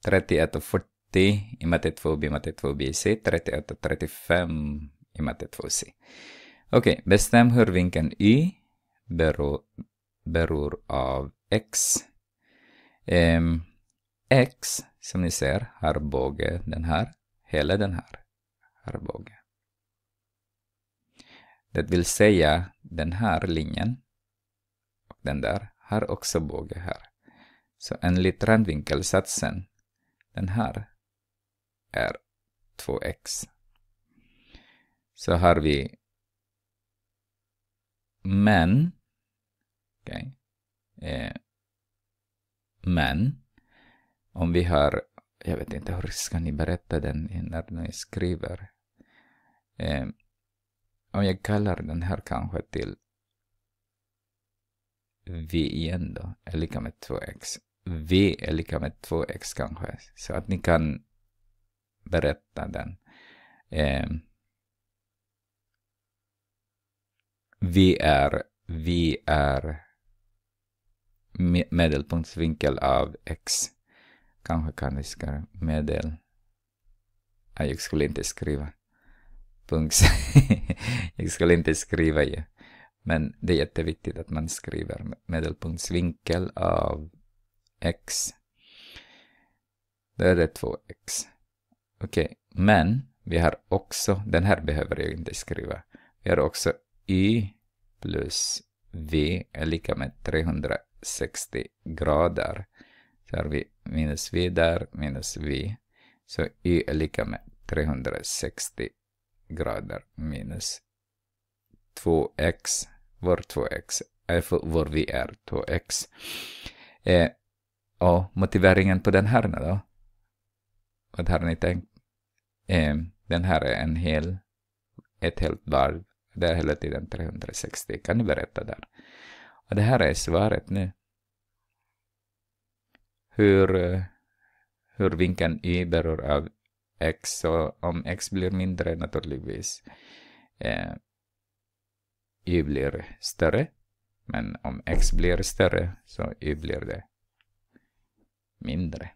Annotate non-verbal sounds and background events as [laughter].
30 out 40 i matte 2B, matte 2B, C. 30 out 35 i matte 2C. Okej, okay, bestäm hur vinkeln Y beror, beror av X. Um, X, som ni ser, har båge den här. Hela den här har båge. Det vill säga, den här linjen och den där har också båge här. Så enligt randvinkelsatsen den här är 2x. Så har vi men, okay, eh, men, om vi har, jag vet inte hur ska ni berätta den när ni skriver. Eh, om jag kallar den här kanske till v igen då, är lika med 2x v är lika med 2x kanske. Så att ni kan berätta den. Eh, vi är, vi är medelpunktsvinkel av x. Kanske kan vi skriva medel. jag skulle inte skriva punkts... [laughs] jag skulle inte skriva ju. Men det är jätteviktigt att man skriver medelpunktsvinkel av x. Där är det 2x. Okej, okay. men vi har också, den här behöver jag inte skriva. Vi har också y plus v är lika med 360 grader. Så har vi minus v där, minus v. Så y är lika med 360 grader minus 2x. Vår 2x, vår v är 2x. Eh, och motiveringen på den här då? Vad har ni tänkt? Eh, den här är en hel, ett helt varv. Det är hela tiden 360. Kan ni berätta där? Och det här är svaret nu. Hur, eh, hur vinkeln y beror av x och om x blir mindre naturligtvis eh, y blir större. Men om x blir större så y blir det mindre.